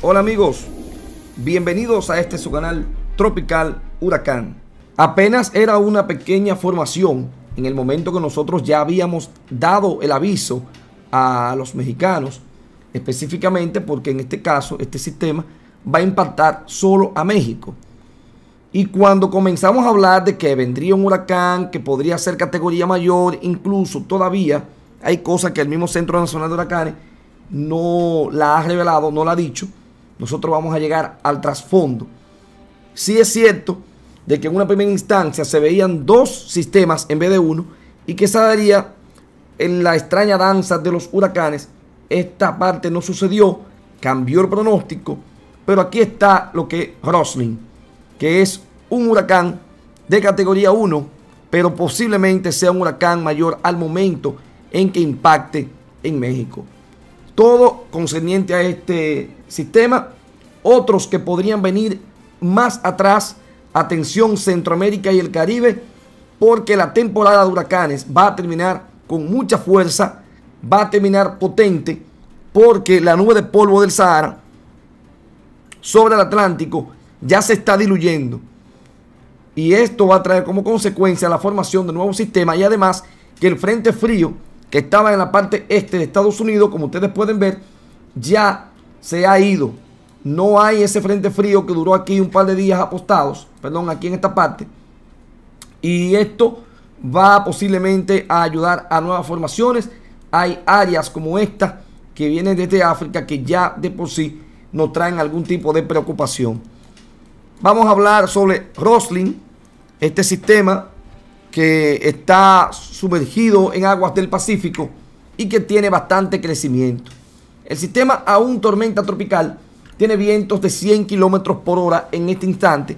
Hola amigos, bienvenidos a este su canal Tropical Huracán. Apenas era una pequeña formación en el momento que nosotros ya habíamos dado el aviso a los mexicanos, específicamente porque en este caso este sistema va a impactar solo a México. Y cuando comenzamos a hablar de que vendría un huracán, que podría ser categoría mayor, incluso todavía hay cosas que el mismo Centro Nacional de Huracanes no la ha revelado, no la ha dicho, nosotros vamos a llegar al trasfondo. Sí es cierto de que en una primera instancia se veían dos sistemas en vez de uno y que se en la extraña danza de los huracanes. Esta parte no sucedió, cambió el pronóstico, pero aquí está lo que Rosling, que es un huracán de categoría 1, pero posiblemente sea un huracán mayor al momento en que impacte en México todo concerniente a este sistema. Otros que podrían venir más atrás, atención Centroamérica y el Caribe, porque la temporada de huracanes va a terminar con mucha fuerza, va a terminar potente, porque la nube de polvo del Sahara sobre el Atlántico ya se está diluyendo. Y esto va a traer como consecuencia la formación de nuevos sistemas y además que el Frente Frío que estaba en la parte este de Estados Unidos, como ustedes pueden ver, ya se ha ido. No hay ese frente frío que duró aquí un par de días apostados, perdón, aquí en esta parte. Y esto va posiblemente a ayudar a nuevas formaciones. Hay áreas como esta que vienen desde África que ya de por sí nos traen algún tipo de preocupación. Vamos a hablar sobre Roslin, este sistema que está sumergido en aguas del Pacífico y que tiene bastante crecimiento. El sistema aún tormenta tropical tiene vientos de 100 kilómetros por hora en este instante.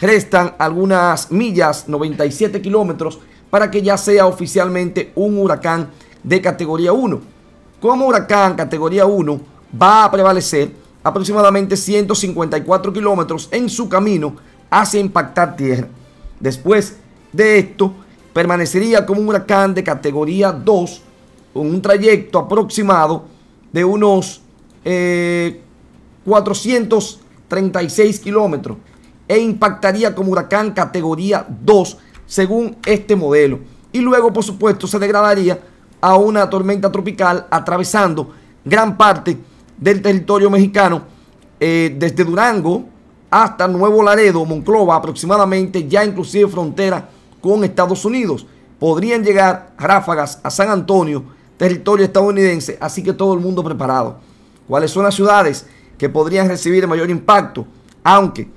Restan algunas millas, 97 kilómetros, para que ya sea oficialmente un huracán de categoría 1. Como huracán categoría 1 va a prevalecer aproximadamente 154 kilómetros en su camino hacia impactar tierra. Después de esto, permanecería como un huracán de categoría 2, con un trayecto aproximado de unos 436 eh, kilómetros e impactaría como huracán categoría 2 según este modelo. Y luego, por supuesto, se degradaría a una tormenta tropical atravesando gran parte del territorio mexicano eh, desde Durango hasta Nuevo Laredo, Monclova aproximadamente, ya inclusive frontera con Estados Unidos. Podrían llegar ráfagas a San Antonio, territorio estadounidense, así que todo el mundo preparado. ¿Cuáles son las ciudades que podrían recibir mayor impacto? Aunque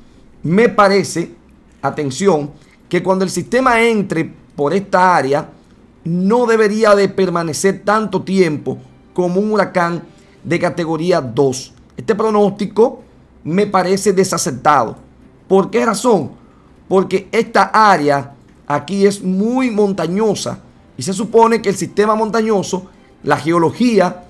me parece, atención, que cuando el sistema entre por esta área, no debería de permanecer tanto tiempo como un huracán de categoría 2. Este pronóstico me parece desacertado. ¿Por qué razón? Porque esta área aquí es muy montañosa y se supone que el sistema montañoso, la geología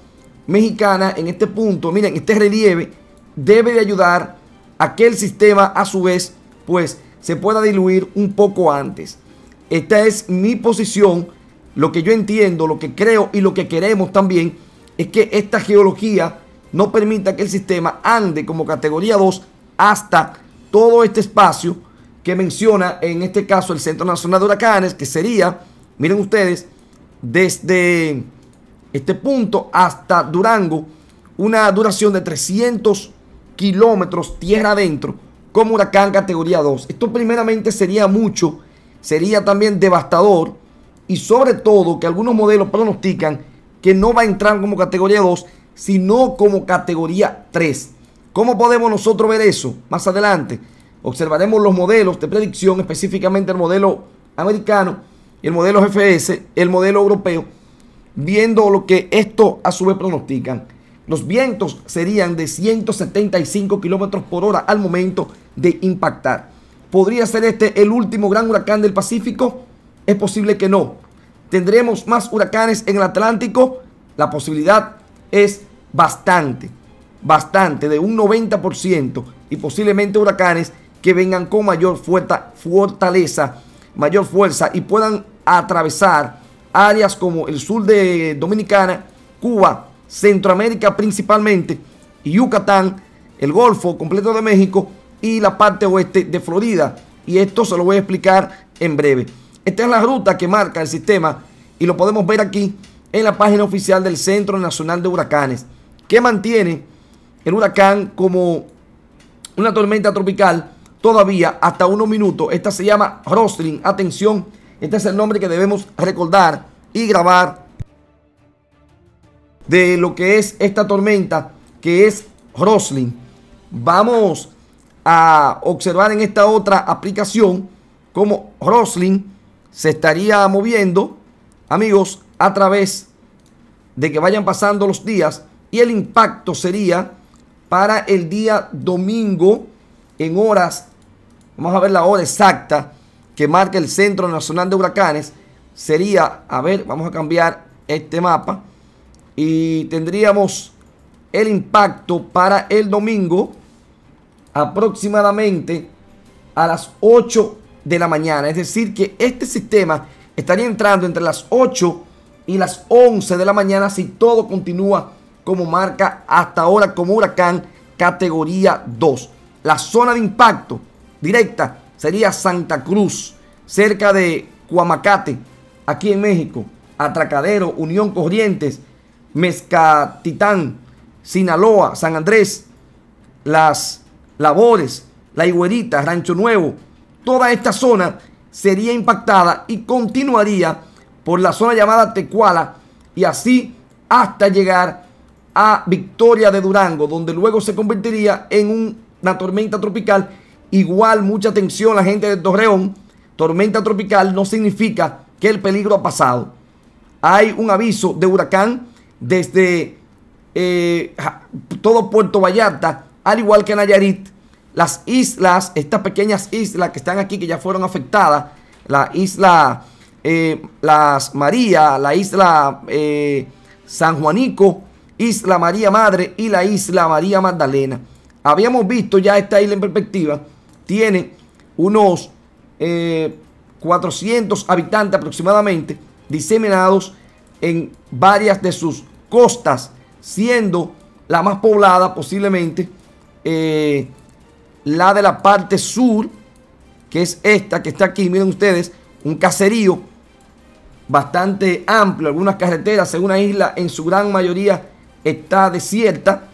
mexicana en este punto, miren, este relieve debe de ayudar a que el sistema a su vez pues se pueda diluir un poco antes. Esta es mi posición, lo que yo entiendo, lo que creo y lo que queremos también es que esta geología no permita que el sistema ande como categoría 2 hasta todo este espacio que menciona en este caso el Centro Nacional de Huracanes, que sería, miren ustedes, desde este punto hasta Durango, una duración de 300 kilómetros tierra adentro, como huracán categoría 2. Esto primeramente sería mucho, sería también devastador y sobre todo que algunos modelos pronostican que no va a entrar como categoría 2, sino como categoría 3. ¿Cómo podemos nosotros ver eso más adelante? observaremos los modelos de predicción, específicamente el modelo americano el modelo GFS, el modelo europeo, viendo lo que esto a su vez pronostican. Los vientos serían de 175 kilómetros por hora al momento de impactar. ¿Podría ser este el último gran huracán del Pacífico? Es posible que no. ¿Tendremos más huracanes en el Atlántico? La posibilidad es bastante, bastante, de un 90% y posiblemente huracanes que vengan con mayor fuerza, fortaleza, mayor fuerza y puedan atravesar áreas como el sur de Dominicana, Cuba, Centroamérica principalmente, y Yucatán, el Golfo completo de México y la parte oeste de Florida. Y esto se lo voy a explicar en breve. Esta es la ruta que marca el sistema y lo podemos ver aquí en la página oficial del Centro Nacional de Huracanes, que mantiene el huracán como una tormenta tropical todavía hasta unos minutos. Esta se llama Roslin. Atención, este es el nombre que debemos recordar y grabar de lo que es esta tormenta, que es Rosling. Vamos a observar en esta otra aplicación cómo Roslin. se estaría moviendo, amigos, a través de que vayan pasando los días y el impacto sería para el día domingo en horas, vamos a ver la hora exacta que marca el Centro Nacional de Huracanes, sería, a ver, vamos a cambiar este mapa y tendríamos el impacto para el domingo aproximadamente a las 8 de la mañana. Es decir, que este sistema estaría entrando entre las 8 y las 11 de la mañana si todo continúa como marca hasta ahora como huracán categoría 2. La zona de impacto directa sería Santa Cruz, cerca de Cuamacate, aquí en México, Atracadero, Unión Corrientes, Mezcatitán, Sinaloa, San Andrés, Las Labores, La Higuerita, Rancho Nuevo. Toda esta zona sería impactada y continuaría por la zona llamada Tecuala y así hasta llegar a Victoria de Durango, donde luego se convertiría en un la tormenta tropical. Igual, mucha atención la gente de Torreón. Tormenta tropical no significa que el peligro ha pasado. Hay un aviso de huracán desde eh, todo Puerto Vallarta, al igual que Nayarit. Las islas, estas pequeñas islas que están aquí, que ya fueron afectadas, la isla eh, Las María, la isla eh, San Juanico, Isla María Madre y la isla María Magdalena. Habíamos visto ya esta isla en perspectiva, tiene unos 400 eh, habitantes aproximadamente diseminados en varias de sus costas, siendo la más poblada posiblemente eh, la de la parte sur, que es esta que está aquí, miren ustedes, un caserío bastante amplio, algunas carreteras, según la isla en su gran mayoría está desierta,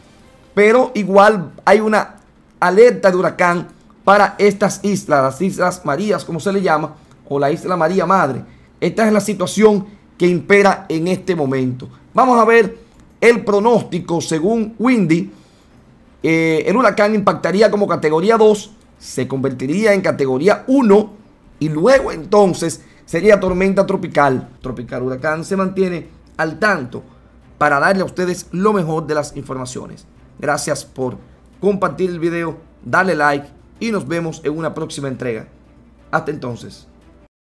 pero igual hay una alerta de huracán para estas islas, las Islas Marías, como se le llama, o la Isla María Madre. Esta es la situación que impera en este momento. Vamos a ver el pronóstico según Windy. Eh, el huracán impactaría como categoría 2, se convertiría en categoría 1 y luego entonces sería tormenta tropical. Tropical Huracán se mantiene al tanto para darle a ustedes lo mejor de las informaciones. Gracias por compartir el video, darle like y nos vemos en una próxima entrega. Hasta entonces.